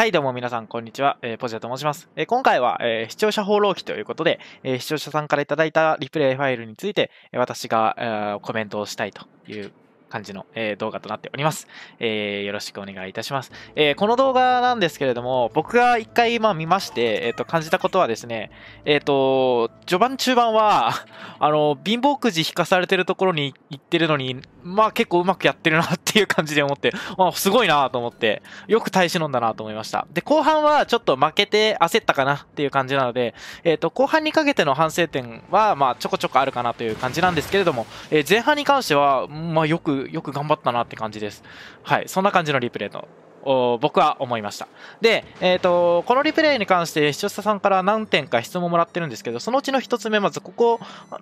はい、どうも皆さん、こんにちは。えー、ポジアと申します。えー、今回は、えー、視聴者放浪記ということで、え視聴者さんからいただいたリプレイファイルについて、え私が、えコメントをしたいという感じの、えー、動画となっております。えー、よろしくお願いいたします。えー、この動画なんですけれども、僕が一回、まあ、見まして、えっ、と、感じたことはですね、えっ、と、序盤中盤は、あの、貧乏くじ引かされてるところに行ってるのに、まあ結構うまくやってるなっていう感じで思って、ま あ、すごいなと思って、よく耐え忍んだなと思いました。で、後半はちょっと負けて焦ったかなっていう感じなので、えっ、と、後半にかけての反省点は、まあちょこちょこあるかなという感じなんですけれども、え前半に関しては、まあよくよく頑張ったなって感じです。はい、そんな感じのリプレイと僕は思いました。で、えっ、ー、と、このリプレイに関して、視聴者さんから何点か質問もらってるんですけど、そのうちの一つ目、まずここ、あ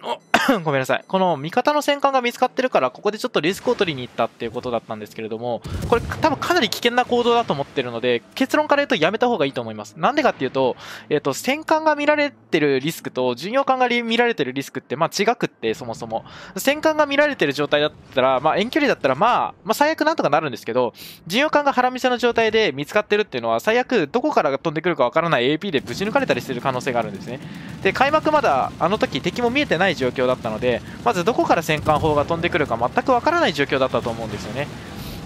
の ごめんなさい。この味方の戦艦が見つかってるから、ここでちょっとリスクを取りに行ったっていうことだったんですけれども、これ多分かなり危険な行動だと思ってるので、結論から言うとやめた方がいいと思います。なんでかっていうと、えっ、ー、と、戦艦が見られてるリスクと、巡洋艦が見られてるリスクって、まあ違くって、そもそも。戦艦が見られてる状態だったら、まあ遠距離だったら、まあ、まあ最悪なんとかなるんですけど、巡洋艦が腹見せの状態で見つかってるっていうのは最悪どこから飛んでくるかわからない AP でぶち抜かれたりする可能性があるんですねで開幕まだあの時敵も見えてない状況だったのでまずどこから戦艦砲が飛んでくるか全くわからない状況だったと思うんですよね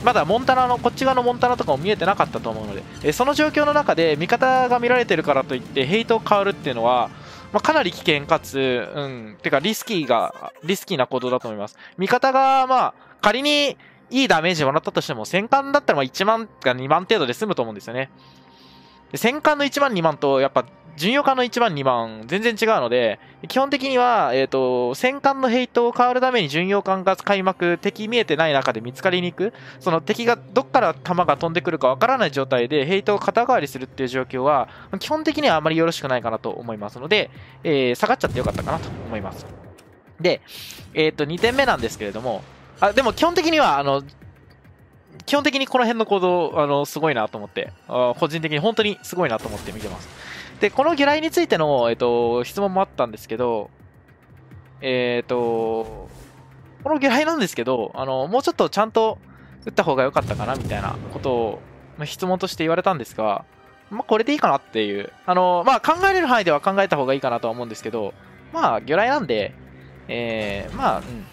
まだモンタナのこっち側のモンタナとかも見えてなかったと思うのでえその状況の中で味方が見られてるからといってヘイトを変わるっていうのはまあ、かなり危険かつ、うん、てかリスキーが、リスキーな行動だと思います。味方が、まあ、仮にいいダメージもらったとしても、戦艦だったらまあ1万か2万程度で済むと思うんですよね。で戦艦の1万2万と、やっぱ、巡洋艦の1万2万、全然違うので、基本的には、えっ、ー、と、戦艦のヘイトを変わるために巡洋艦が開幕、敵見えてない中で見つかりに行く、その敵がどっから弾が飛んでくるかわからない状態で、ヘイトを肩代わりするっていう状況は、基本的にはあまりよろしくないかなと思いますので、えー、下がっちゃってよかったかなと思います。で、えっ、ー、と、2点目なんですけれども、あでも基本的にはあの基本的にこの辺の行動あのすごいなと思ってあ個人的に本当にすごいなと思って見てますでこの魚雷についての、えっと、質問もあったんですけどえっ、ー、とこの魚雷なんですけどあのもうちょっとちゃんと打った方が良かったかなみたいなことを、まあ、質問として言われたんですが、まあ、これでいいかなっていう。あの、まあ、考えれる範囲では考えた方がいいかなとは思うんですけど、まあ、魚雷なんで、えー、まあ、うん。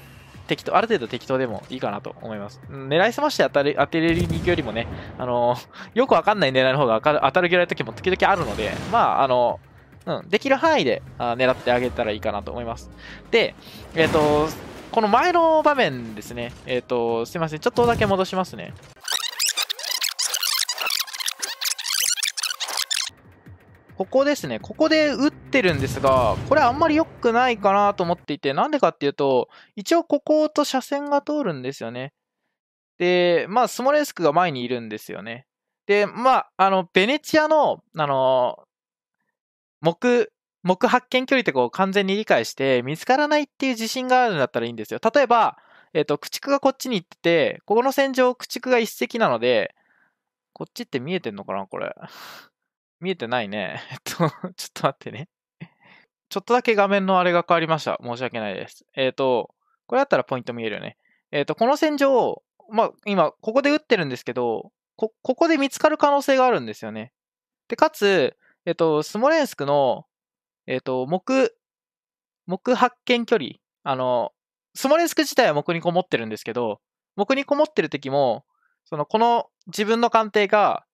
適当、ある程度適当でもいいかなと思います。狙いすまして当たり、当てれるに行くよりもね、あのー、よくわかんない狙いの方が当たるぐらいの時も時々あるので、まあ、あのー、うん、できる範囲であ狙ってあげたらいいかなと思います。で、えっ、ー、と、この前の場面ですね、えっ、と、すいません、ちょっとだけ戻しますね。ここですね。ここで打ってるんですが、これあんまり良くないかなと思っていて、なんでかっていうと、一応ここと車線が通るんですよね。で、まあ、スモレスクが前にいるんですよね。で、まあ、あの、ベネチアの、あの、木、木発見距離ってこう完全に理解して、見つからないっていう自信があるんだったらいいんですよ。例えば、えっ、ー、と、駆逐がこっちに行ってて、ここの戦場、駆逐が一隻なので、こっちって見えてんのかなこれ。見えてないね。えっと、ちょっと待ってね。ちょっとだけ画面のあれが変わりました。申し訳ないです。えっ、ー、と、これだったらポイント見えるよね。えっ、ー、と、この戦場、まあ、今、ここで打ってるんですけど、こ、ここで見つかる可能性があるんですよね。で、かつ、えっ、ー、と、スモレンスクの、えっ、と、木、木発見距離。あの、スモレンスク自体は木にこもってるんですけど、木にこもってる時も、その、この自分の鑑定が、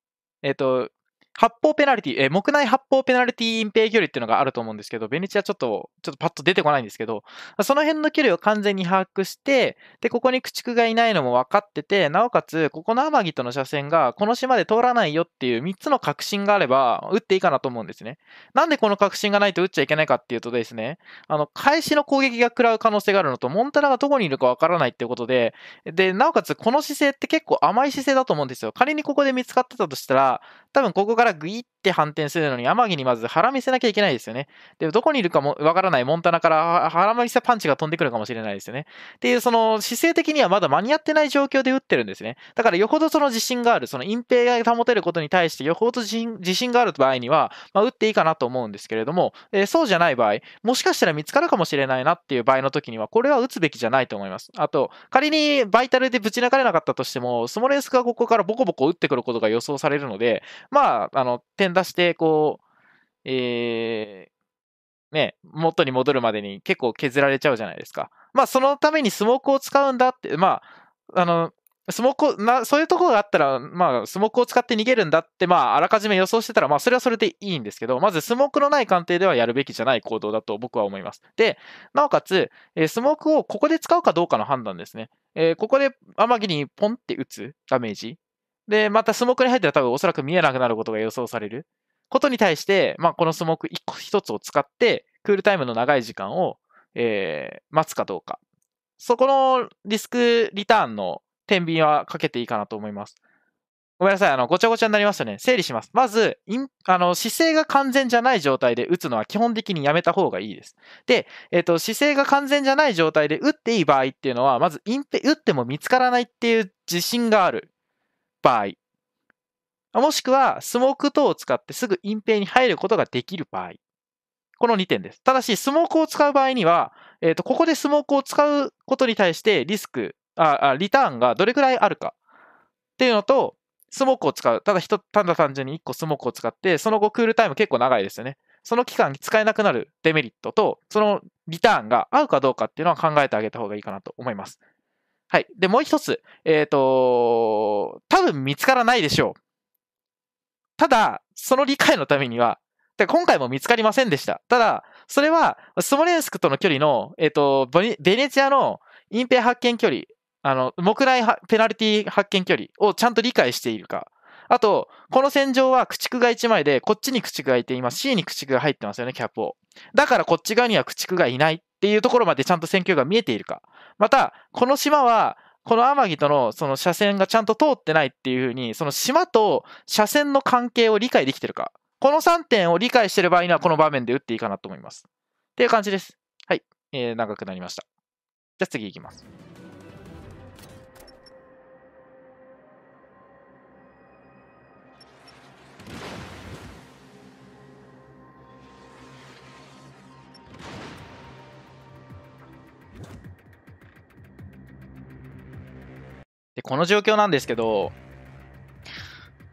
えっ、と、発砲ペナルティ、えー、木内発砲ペナルティ隠蔽距離っていうのがあると思うんですけど、ベネチアちょっと、ちょっとパッと出てこないんですけど、その辺の距離を完全に把握して、で、ここに駆逐がいないのも分かってて、なおかつ、ここの天城との車線が、この島で通らないよっていう3つの確信があれば、打っていいかなと思うんですね。なんでこの確信がないと打っちゃいけないかっていうとですね、あの、開始の攻撃が食らう可能性があるのと、モンタナがどこにいるか分からないっていうことで、で、なおかつ、この姿勢って結構甘い姿勢だと思うんですよ。仮にここで見つかってたとしたら、多分ここから para grid って反転するのに、天城にまず腹見せなきゃいけないですよね。で、どこにいるかもわからないモンタナから腹見せパンチが飛んでくるかもしれないですよね。っていう、その姿勢的にはまだ間に合ってない状況で打ってるんですね。だからよほどその自信がある、その隠蔽が保てることに対してよほど自信がある場合には、まあ、打っていいかなと思うんですけれども、えー、そうじゃない場合、もしかしたら見つかるかもしれないなっていう場合の時には、これは打つべきじゃないと思います。あと、仮にバイタルでぶち抜かれなかったとしても、スモレンスがここからボコボコ打ってくることが予想されるので、まあ、あの、点出して、こう、えー、ね、元に戻るまでに結構削られちゃうじゃないですか。まあ、そのためにスモークを使うんだって、まあ、あの、スモークな、そういうとこがあったら、まあ、スモークを使って逃げるんだって、まあ、あらかじめ予想してたら、まあ、それはそれでいいんですけど、まず、スモークのない鑑定ではやるべきじゃない行動だと僕は思います。で、なおかつ、えスモークをここで使うかどうかの判断ですね。えー、ここで、天城にポンって打つダメージで、またスモークに入ったら多分おそらく見えなくなることが予想されることに対して、まあ、このスモーク一個一つを使って、クールタイムの長い時間を、えー、待つかどうか。そこのリスクリターンの天秤はかけていいかなと思います。ごめんなさい。あの、ごちゃごちゃになりましたね。整理します。まず、あの、姿勢が完全じゃない状態で打つのは基本的にやめた方がいいです。で、えっ、ー、と、姿勢が完全じゃない状態で打っていい場合っていうのは、まず、インペ、打っても見つからないっていう自信がある。場合、もしくは、スモーク等を使ってすぐ隠蔽に入ることができる場合。この2点です。ただし、スモークを使う場合には、えっ、ー、と、ここでスモークを使うことに対してリスク、あ、あリターンがどれくらいあるかっていうのと、スモークを使う。ただ人、ただ単純に1個スモークを使って、その後クールタイム結構長いですよね。その期間使えなくなるデメリットと、そのリターンが合うかどうかっていうのは考えてあげた方がいいかなと思います。はい。で、もう一つ。えっ、ー、と、多分見つからないでしょう。ただ、その理解のためには、で今回も見つかりませんでした。ただ、それは、スモレンスクとの距離の、えっ、ー、と、ベネチアの隠蔽発見距離、あの、木内ペナルティ発見距離をちゃんと理解しているか。あと、この戦場は駆逐が1枚で、こっちに駆逐がいて、今 C に駆逐が入ってますよね、キャップを。だからこっち側には駆逐がいないっていうところまでちゃんと戦況が見えているか。また、この島は、この天城とのその車線がちゃんと通ってないっていうふうに、その島と車線の関係を理解できてるか。この3点を理解してる場合には、この場面で打っていいかなと思います。っていう感じです。はい。えー、長くなりました。じゃあ次いきます。で、この状況なんですけど、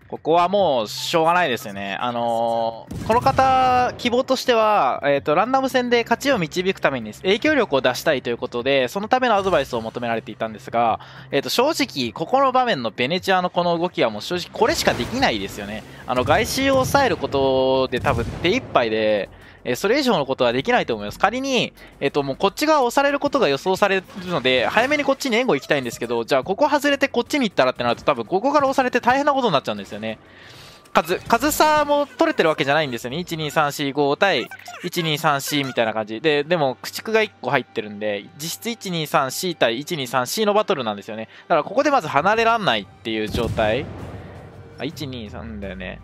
ここはもうしょうがないですよね。あのー、この方、希望としては、えっ、ー、と、ランダム戦で勝ちを導くために影響力を出したいということで、そのためのアドバイスを求められていたんですが、えっ、ー、と、正直、ここの場面のベネチアのこの動きはもう正直これしかできないですよね。あの、外周を抑えることで多分手一杯で、えそれ以上のことはできないと思います。仮に、えっ、と、もうこっち側押されることが予想されるので、早めにこっちに援護行きたいんですけど、じゃあここ外れてこっちに行ったらってなると、多分ここから押されて大変なことになっちゃうんですよね。数、数差も取れてるわけじゃないんですよね。12345対1234みたいな感じ。で、でも、駆逐が1個入ってるんで、実質1234対 123C のバトルなんですよね。だからここでまず離れらんないっていう状態。あ、123だよね。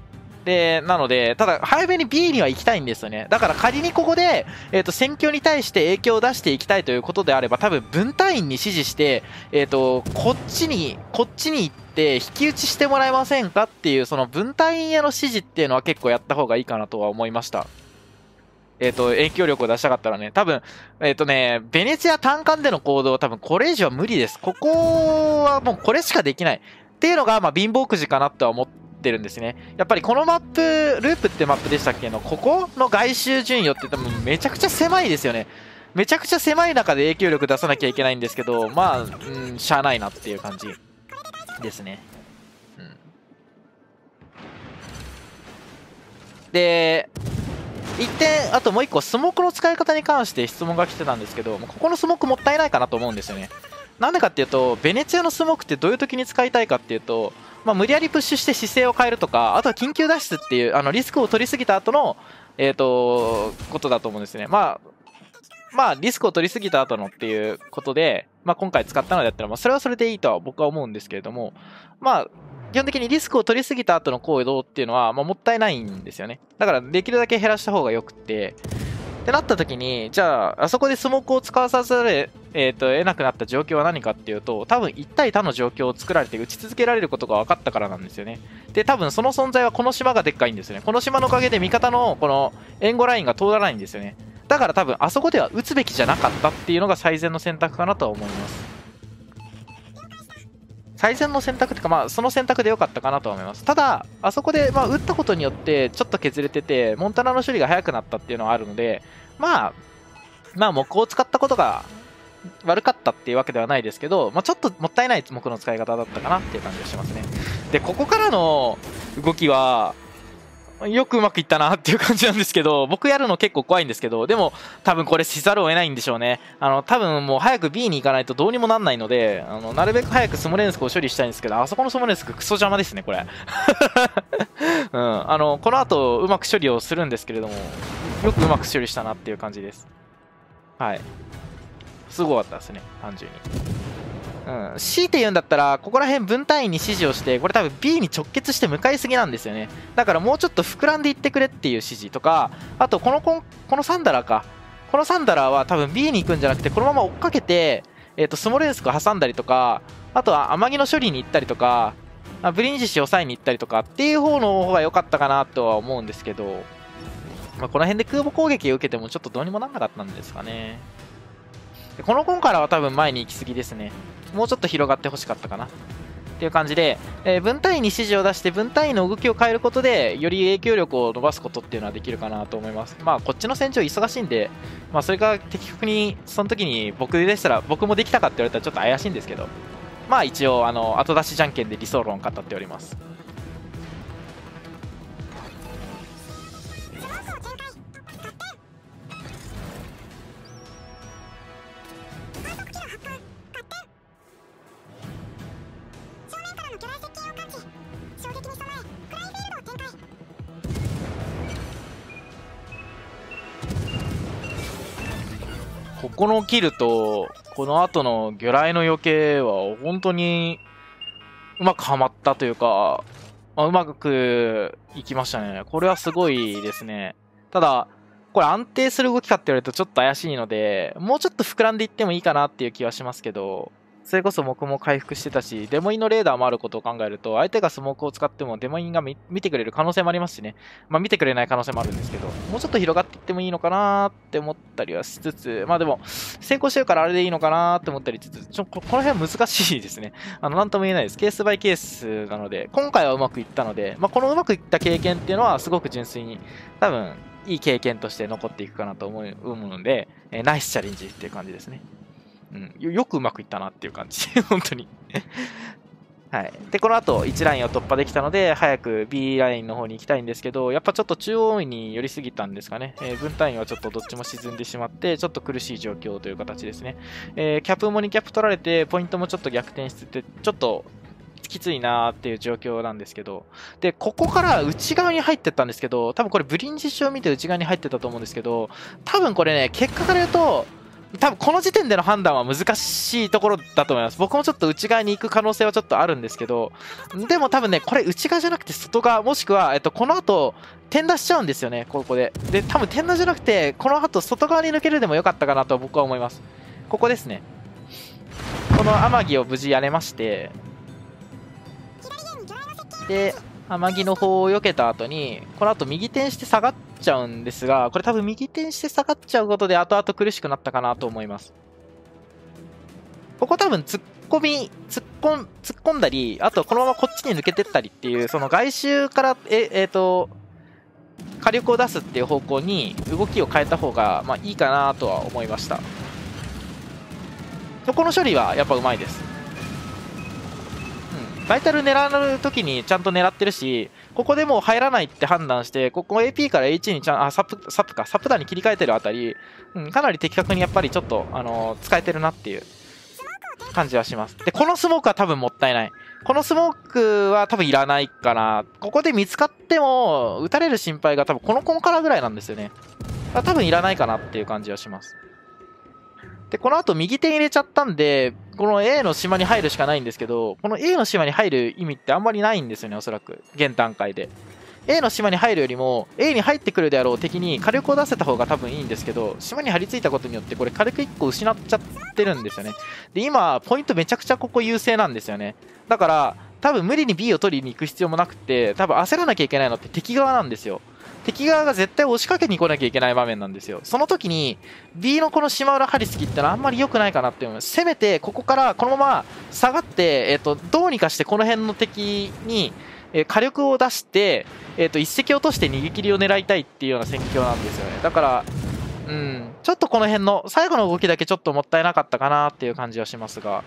で、なので、ただ、早めに B には行きたいんですよね。だから仮にここで、えっ、ー、と、選挙に対して影響を出していきたいということであれば、多分分隊員に指示して、えっ、ー、と、こっちに、こっちに行って、引き打ちしてもらえませんかっていう、その分隊員への指示っていうのは結構やった方がいいかなとは思いました。えっ、ー、と、影響力を出したかったらね、多分、えっ、ー、とね、ベネツィア単管での行動は多分これ以上は無理です。ここはもうこれしかできない。っていうのが、まあ、貧乏くじかなとは思っってるんですね。やっぱりこのマップ、ループってマップでしたっけの、ここの外周順位をって多分めちゃくちゃ狭いですよね。めちゃくちゃ狭い中で影響力出さなきゃいけないんですけど、まあ、うん、しゃあないなっていう感じですね。うん、で、1点、あともう1個、スモークの使い方に関して質問が来てたんですけど、ここのスモークもったいないかなと思うんですよね。なんでかっていうと、ベネチアのスモークってどういう時に使いたいかっていうと、まあ、無理やりプッシュして姿勢を変えるとか、あとは緊急脱出っていう、あの、リスクを取りすぎた後の、えっ、ー、と、ことだと思うんですね。まあ、まあ、リスクを取りすぎた後のっていうことで、まあ、今回使ったのであったら、まあ、それはそれでいいとは僕は思うんですけれども、まあ、基本的にリスクを取りすぎた後の行動っていうのは、まあ、もったいないんですよね。だから、できるだけ減らした方がよくて、ってなった時に、じゃあ、あそこでスモークを使わさざる、えーと、得なくなった状況は何かっていうと、多分1対他の状況を作られて打ち続けられることが分かったからなんですよね。で、多分その存在はこの島がでっかいんですよね。この島のおかげで味方のこの援護ラインが通らないんですよね。だから多分あそこでは打つべきじゃなかったっていうのが最善の選択かなとは思います。最善の選択というか、まあ、その選択で良かったかなと思います。ただ、あそこで、まあ、打ったことによって、ちょっと削れてて、モンタナの処理が速くなったっていうのはあるので、まあ、まあ、木を使ったことが悪かったっていうわけではないですけど、まあ、ちょっともったいない木の使い方だったかなっていう感じがしますね。で、ここからの動きは、よくうまくいったなっていう感じなんですけど、僕やるの結構怖いんですけど、でも多分これしざるを得ないんでしょうね。あの、多分もう早く B に行かないとどうにもなんないので、あの、なるべく早くスモレンスクを処理したいんですけど、あそこのスモレンスククソ邪魔ですね、これ。うん、あの、この後うまく処理をするんですけれども、よくうまく処理したなっていう感じです。はい。すごかったですね、単純に。うん、強いて言うんだったらここら辺分単位に指示をしてこれ多分 B に直結して向かいすぎなんですよねだからもうちょっと膨らんでいってくれっていう指示とかあとこのこのサンダラーかこのサンダラーは多分 B に行くんじゃなくてこのまま追っかけて、えー、とスモレンスク挟んだりとかあとは天城の処理に行ったりとかブリンジシ抑えに行ったりとかっていう方の方が良かったかなとは思うんですけど、まあ、この辺で空母攻撃を受けてもちょっとどうにもなんなかったんですかねこのコンからは多分前に行き過ぎですね。もうちょっと広がってほしかったかなっていう感じで、えー、分単位に指示を出して分単位の動きを変えることでより影響力を伸ばすことっていうのはできるかなと思いますまあこっちの船長忙しいんで、まあ、それが的確にその時に僕でしたら僕もできたかって言われたらちょっと怪しいんですけどまあ一応あの後出しじゃんけんで理想論を語っておりますこのキルと、この後の魚雷の余計は本当にうまくはまったというか、まあ、うまくいきましたね。これはすごいですね。ただ、これ安定する動きかって言われるとちょっと怪しいので、もうちょっと膨らんでいってもいいかなっていう気はしますけど、それこそ僕も回復してたし、デモインのレーダーもあることを考えると、相手がスモークを使ってもデモインが見てくれる可能性もありますしね。まあ見てくれない可能性もあるんですけど、もうちょっと広がっていってもいいのかなって思ったりはしつつ、まあでも、成功してるからあれでいいのかなって思ったりしつつ、ちょこ、この辺は難しいですね。あの、なんとも言えないです。ケースバイケースなので、今回はうまくいったので、まあこのうまくいった経験っていうのはすごく純粋に、多分、いい経験として残っていくかなと思うので、えナイスチャレンジっていう感じですね。うん、よくうまくいったなっていう感じ。本当に はい。で、この後1ラインを突破できたので、早く B ラインの方に行きたいんですけど、やっぱちょっと中央に寄りすぎたんですかね。えー、分単位はちょっとどっちも沈んでしまって、ちょっと苦しい状況という形ですね。えー、キャップも2キャップ取られて、ポイントもちょっと逆転してて、ちょっときついなーっていう状況なんですけど、で、ここから内側に入ってったんですけど、多分これブリンジッシュを見て内側に入ってたと思うんですけど、多分これね、結果から言うと、多分この時点での判断は難しいところだと思います。僕もちょっと内側に行く可能性はちょっとあるんですけど、でも多分ね、これ内側じゃなくて外側、もしくは、えっと、この後、点出しちゃうんですよね、ここで。で、多分点出じゃなくて、この後外側に抜けるでもよかったかなと僕は思います。ここですね。この天城を無事やれまして、で、天城の方を避けた後に、この後右転して下がって、ちゃうんですが、これ多分右手にして下がっちゃうことで後々苦しくなったかなと思います。ここ多分突っ込み、突っ込ん、突っ込んだり、あとこのままこっちに抜けてったりっていう、その外周から、え、えっ、ー、と、火力を出すっていう方向に動きを変えた方が、まあいいかなとは思いました。そこの処理はやっぱうまいです。バイタル狙う時にちゃんと狙ってるし、ここでもう入らないって判断して、ここ AP から H にちゃん、あ、サップ、サップか、サップ弾に切り替えてるあたり、うん、かなり的確にやっぱりちょっと、あのー、使えてるなっていう感じはします。で、このスモークは多分もったいない。このスモークは多分いらないかな。ここで見つかっても、撃たれる心配が多分このコンからぐらいなんですよね。多分いらないかなっていう感じはします。で、この後右手に入れちゃったんで、この A の島に入るしかないんですけど、この A の島に入る意味ってあんまりないんですよね、おそらく。現段階で。A の島に入るよりも A に入ってくるであろう敵に火力を出せた方が多分いいんですけど島に張り付いたことによってこれ火力1個失っちゃってるんですよねで今ポイントめちゃくちゃここ優勢なんですよねだから多分無理に B を取りに行く必要もなくて多分焦らなきゃいけないのって敵側なんですよ敵側が絶対押しかけに来なきゃいけない場面なんですよ。その時に、B のこの島浦ハリスキってのはあんまり良くないかなって思います。せめて、ここからこのまま下がって、えっ、ー、と、どうにかしてこの辺の敵に、え火力を出して、えっ、ー、と、一石落として逃げ切りを狙いたいっていうような戦況なんですよね。だから、うん、ちょっとこの辺の最後の動きだけちょっともったいなかったかなっていう感じはしますが、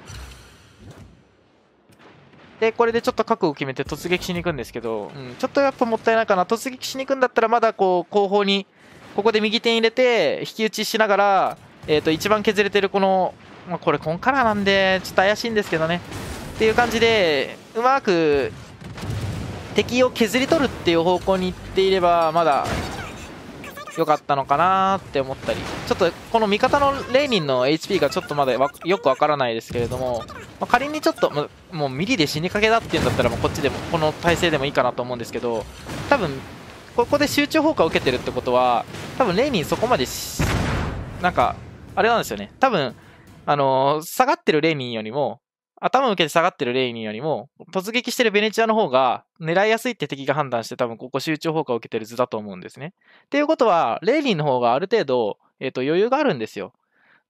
で、これでちょっと覚悟を決めて突撃しに行くんですけど、うん、ちょっとやっぱもったいないかな。突撃しに行くんだったらまだこう、後方に、ここで右手に入れて、引き打ちしながら、えー、と、一番削れてるこの、まあ、これコンカラーなんで、ちょっと怪しいんですけどね。っていう感じで、うまく敵を削り取るっていう方向に行っていればまだ良かったのかなって思ったりちょっとこの味方のレイニンの HP がちょっとまだよくわからないですけれども、まあ、仮にちょっともうミリで死にかけだっていうんだったらもうこっちでもこの体勢でもいいかなと思うんですけど多分ここで集中砲火を受けてるってことは多分レイニンそこまでなんかあれなんですよね多分あのー、下がってるレイニンよりも頭を受けて下がってるレイニーよりも、突撃してるベネチアの方が狙いやすいって敵が判断して多分ここ集中砲火を受けてる図だと思うんですね。っていうことは、レイニーの方がある程度、えっ、ー、と、余裕があるんですよ。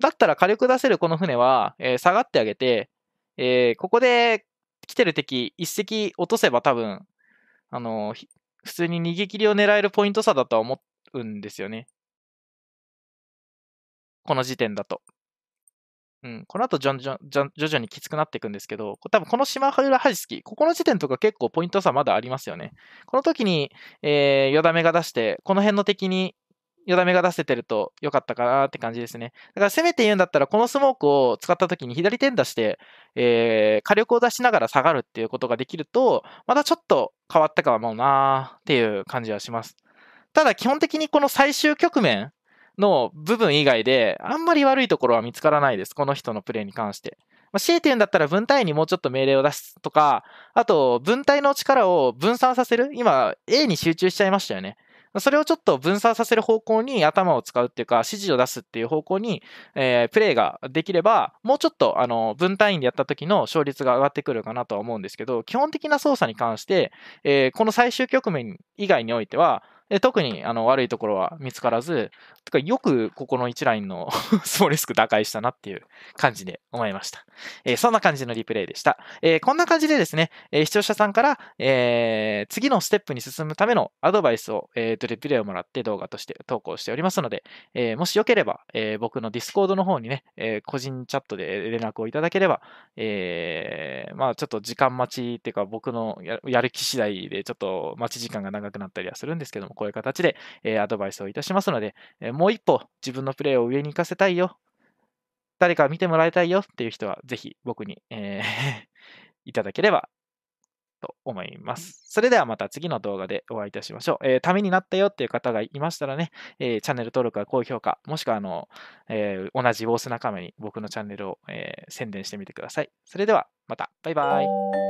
だったら火力出せるこの船は、えー、下がってあげて、えー、ここで来てる敵、一隻落とせば多分、あのー、普通に逃げ切りを狙えるポイント差だとは思うんですよね。この時点だと。うん、この後、徐々にきつくなっていくんですけど、多分このシマハラハジスキ、ここの時点とか結構ポイント差まだありますよね。この時に、えー、よだめが出して、この辺の敵によだめが出せてると良かったかなって感じですね。だからせめて言うんだったら、このスモークを使った時に左手出して、えー、火力を出しながら下がるっていうことができると、またちょっと変わったかもなーっていう感じはします。ただ基本的にこの最終局面の部分以外で、あんまり悪いところは見つからないです。この人のプレーに関して。まあ、強いて言うんだったら隊体にもうちょっと命令を出すとか、あと文体の力を分散させる。今、A に集中しちゃいましたよね。それをちょっと分散させる方向に頭を使うっていうか、指示を出すっていう方向に、えー、プレーができれば、もうちょっと、あの、分単位でやった時の勝率が上がってくるかなとは思うんですけど、基本的な操作に関して、えー、この最終局面以外においては、で特にあの悪いところは見つからず、とかよくここの1ラインの スモーリスク打開したなっていう感じで思いました。えー、そんな感じのリプレイでした。えー、こんな感じでですね、えー、視聴者さんから、え次のステップに進むためのアドバイスを、えー、とリプレイをもらって動画として投稿しておりますので、えもしよければ、え僕のディスコードの方にね、え個人チャットで連絡をいただければ、えまあちょっと時間待ちっていうか僕のやる気次第でちょっと待ち時間が長くなったりはするんですけども、こういう形で、えアドバイスをいたしますので、えもう一歩自分のプレーを上に行かせたいよ、誰か見てもらいたいよっていう人は、ぜひ僕に、えー いただければと思います。それではまた次の動画でお会いいたしましょう。えー、ためになったよっていう方がいましたらね、えー、チャンネル登録や高評価、もしくはあの、えー、同じウォース仲間に僕のチャンネルを、え宣伝してみてください。それではまた、バイバイ。